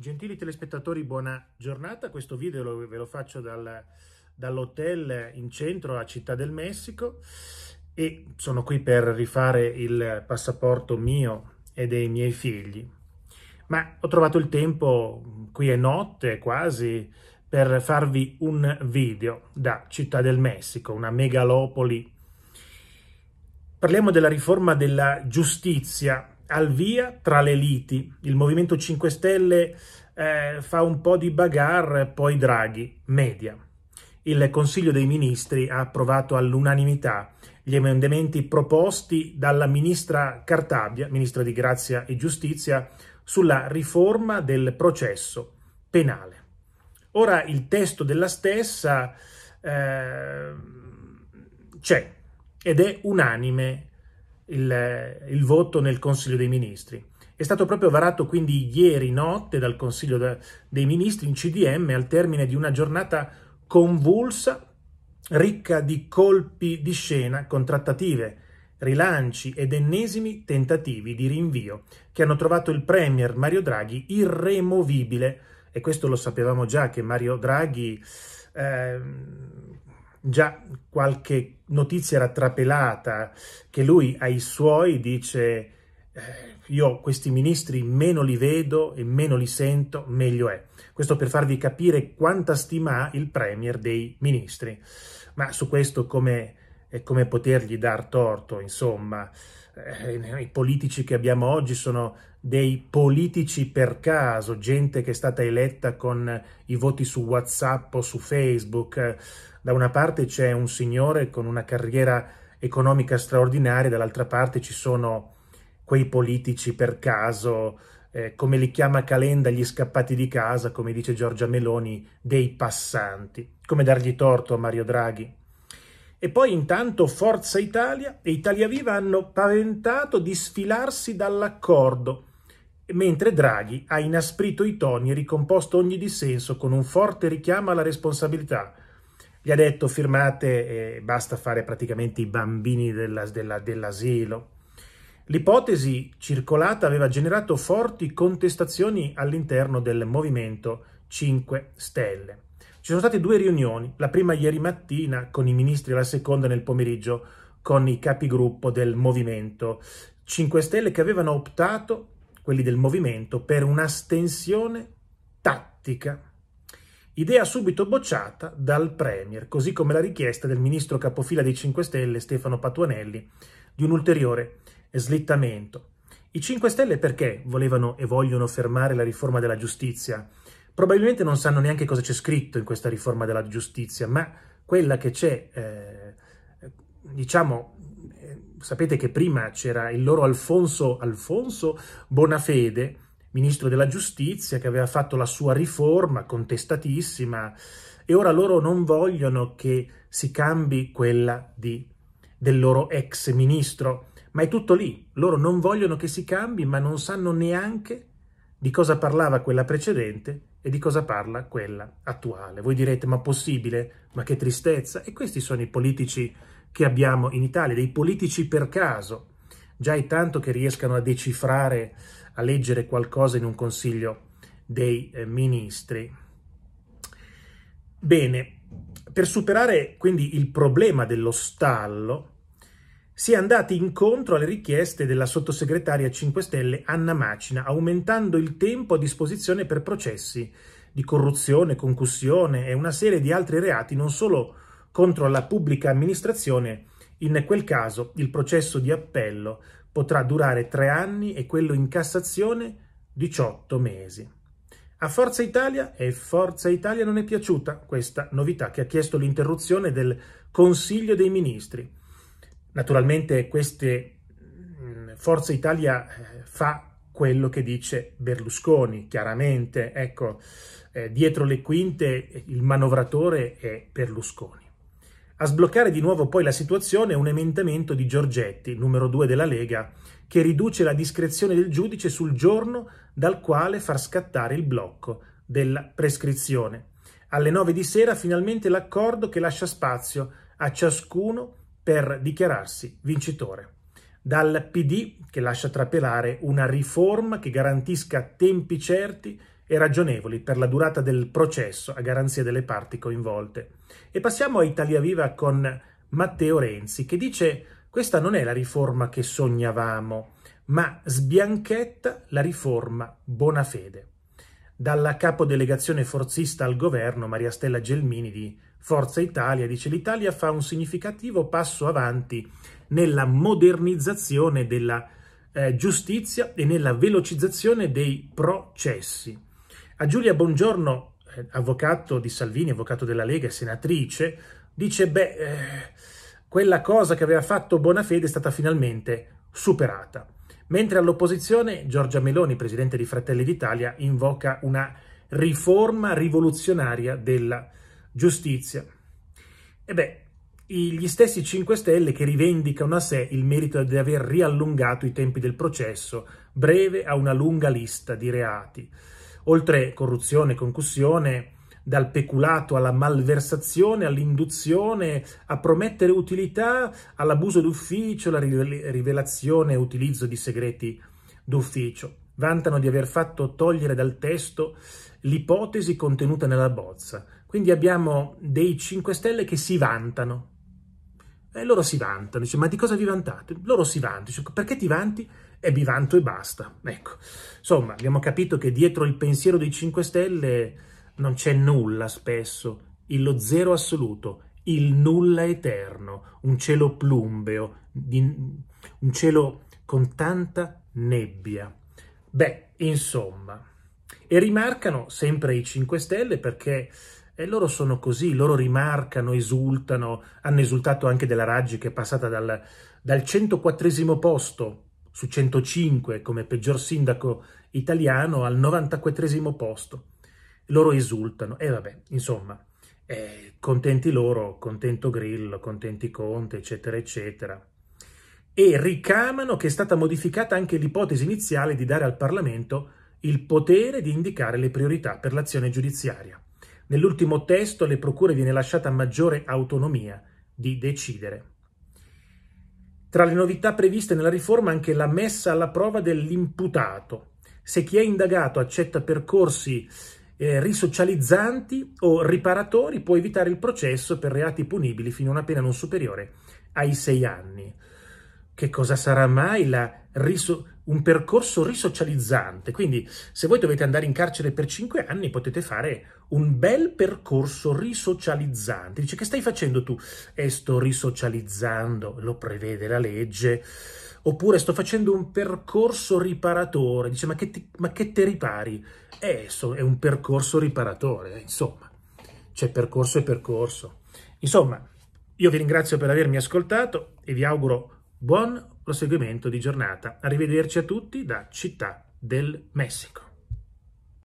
Gentili telespettatori, buona giornata. Questo video lo, ve lo faccio dal, dall'hotel in centro a Città del Messico e sono qui per rifare il passaporto mio e dei miei figli. Ma ho trovato il tempo, qui è notte quasi, per farvi un video da Città del Messico, una megalopoli. Parliamo della riforma della giustizia al via tra le liti. Il Movimento 5 Stelle eh, fa un po' di bagarre, poi Draghi, media. Il Consiglio dei Ministri ha approvato all'unanimità gli emendamenti proposti dalla ministra Cartabia, ministra di Grazia e Giustizia, sulla riforma del processo penale. Ora il testo della stessa eh, c'è ed è unanime il, il voto nel Consiglio dei Ministri. È stato proprio varato quindi ieri notte dal Consiglio dei Ministri in CDM al termine di una giornata convulsa, ricca di colpi di scena con trattative, rilanci ed ennesimi tentativi di rinvio che hanno trovato il Premier Mario Draghi irremovibile. E questo lo sapevamo già che Mario Draghi eh, già qualche notizia era trapelata che lui ai suoi dice eh, io questi ministri meno li vedo e meno li sento, meglio è. Questo per farvi capire quanta stima ha il premier dei ministri. Ma su questo come, eh, come potergli dar torto, insomma, eh, i politici che abbiamo oggi sono dei politici per caso, gente che è stata eletta con i voti su WhatsApp o su Facebook. Da una parte c'è un signore con una carriera economica straordinaria, dall'altra parte ci sono quei politici per caso, eh, come li chiama Calenda, gli scappati di casa, come dice Giorgia Meloni, dei passanti. Come dargli torto a Mario Draghi? E poi intanto Forza Italia e Italia Viva hanno paventato di sfilarsi dall'accordo, mentre Draghi ha inasprito i toni e ricomposto ogni dissenso con un forte richiamo alla responsabilità. Gli ha detto firmate e basta fare praticamente i bambini della, della, dell'asilo. L'ipotesi circolata aveva generato forti contestazioni all'interno del Movimento 5 Stelle. Ci sono state due riunioni, la prima ieri mattina con i ministri, la seconda nel pomeriggio con i capigruppo del Movimento 5 Stelle che avevano optato, quelli del Movimento, per un'astensione tattica. Idea subito bocciata dal Premier, così come la richiesta del ministro capofila dei 5 Stelle Stefano Patuanelli di un ulteriore slittamento. I 5 Stelle perché volevano e vogliono fermare la riforma della giustizia? probabilmente non sanno neanche cosa c'è scritto in questa riforma della giustizia, ma quella che c'è, eh, diciamo, eh, sapete che prima c'era il loro Alfonso, Alfonso Bonafede, ministro della giustizia, che aveva fatto la sua riforma contestatissima, e ora loro non vogliono che si cambi quella di, del loro ex ministro, ma è tutto lì. Loro non vogliono che si cambi, ma non sanno neanche di cosa parlava quella precedente e di cosa parla quella attuale? Voi direte, ma possibile? Ma che tristezza? E questi sono i politici che abbiamo in Italia, dei politici per caso. Già è tanto che riescano a decifrare, a leggere qualcosa in un consiglio dei eh, ministri. Bene, per superare quindi il problema dello stallo, si è andati incontro alle richieste della sottosegretaria 5 Stelle Anna Macina, aumentando il tempo a disposizione per processi di corruzione, concussione e una serie di altri reati non solo contro la pubblica amministrazione, in quel caso il processo di appello potrà durare tre anni e quello in Cassazione 18 mesi. A Forza Italia e Forza Italia non è piaciuta questa novità che ha chiesto l'interruzione del Consiglio dei Ministri Naturalmente queste mm, Forza Italia eh, fa quello che dice Berlusconi, chiaramente, ecco, eh, dietro le quinte eh, il manovratore è Berlusconi. A sbloccare di nuovo poi la situazione è un emendamento di Giorgetti, numero 2 della Lega, che riduce la discrezione del giudice sul giorno dal quale far scattare il blocco della prescrizione. Alle 9 di sera finalmente l'accordo che lascia spazio a ciascuno per dichiararsi vincitore. Dal PD che lascia trapelare una riforma che garantisca tempi certi e ragionevoli per la durata del processo a garanzia delle parti coinvolte. E passiamo a Italia Viva con Matteo Renzi che dice questa non è la riforma che sognavamo, ma sbianchetta la riforma Bonafede dalla capodelegazione forzista al governo Maria Stella Gelmini di Forza Italia, dice l'Italia fa un significativo passo avanti nella modernizzazione della eh, giustizia e nella velocizzazione dei processi. A Giulia Buongiorno, eh, avvocato di Salvini, avvocato della Lega e senatrice, dice beh, eh, quella cosa che aveva fatto Bonafede è stata finalmente superata. Mentre all'opposizione Giorgia Meloni, presidente di Fratelli d'Italia, invoca una riforma rivoluzionaria della giustizia. E beh, gli stessi 5 Stelle che rivendicano a sé il merito di aver riallungato i tempi del processo, breve a una lunga lista di reati, oltre corruzione, e concussione, dal peculato alla malversazione, all'induzione, a promettere utilità, all'abuso d'ufficio, alla rivelazione e utilizzo di segreti d'ufficio. Vantano di aver fatto togliere dal testo l'ipotesi contenuta nella bozza. Quindi abbiamo dei 5 Stelle che si vantano. E loro si vantano, dice, ma di cosa vi vantate? Loro si vantano, dice, perché ti vanti? E vi vanto e basta. Ecco, insomma, abbiamo capito che dietro il pensiero dei 5 Stelle non c'è nulla spesso, lo zero assoluto, il nulla eterno, un cielo plumbeo, un cielo con tanta nebbia. Beh, insomma. E rimarcano sempre i 5 Stelle perché e eh, loro sono così, loro rimarcano, esultano, hanno esultato anche della Raggi che è passata dal, dal 104 posto su 105 come peggior sindaco italiano al 94 posto loro esultano. E eh, vabbè, insomma, eh, contenti loro, contento Grillo, contenti Conte, eccetera, eccetera. E ricamano che è stata modificata anche l'ipotesi iniziale di dare al Parlamento il potere di indicare le priorità per l'azione giudiziaria. Nell'ultimo testo alle procure viene lasciata maggiore autonomia di decidere. Tra le novità previste nella riforma anche la messa alla prova dell'imputato. Se chi è indagato accetta percorsi eh, risocializzanti o riparatori può evitare il processo per reati punibili fino a una pena non superiore ai sei anni. Che cosa sarà mai riso- un percorso risocializzante? Quindi se voi dovete andare in carcere per cinque anni potete fare un bel percorso risocializzante. Dice che stai facendo tu? E eh, sto risocializzando, lo prevede la legge. Oppure sto facendo un percorso riparatore. Dice, ma che, ti, ma che te ripari? Eh, so, è un percorso riparatore, eh, insomma. C'è cioè, percorso e percorso. Insomma, io vi ringrazio per avermi ascoltato e vi auguro buon proseguimento di giornata. Arrivederci a tutti da Città del Messico.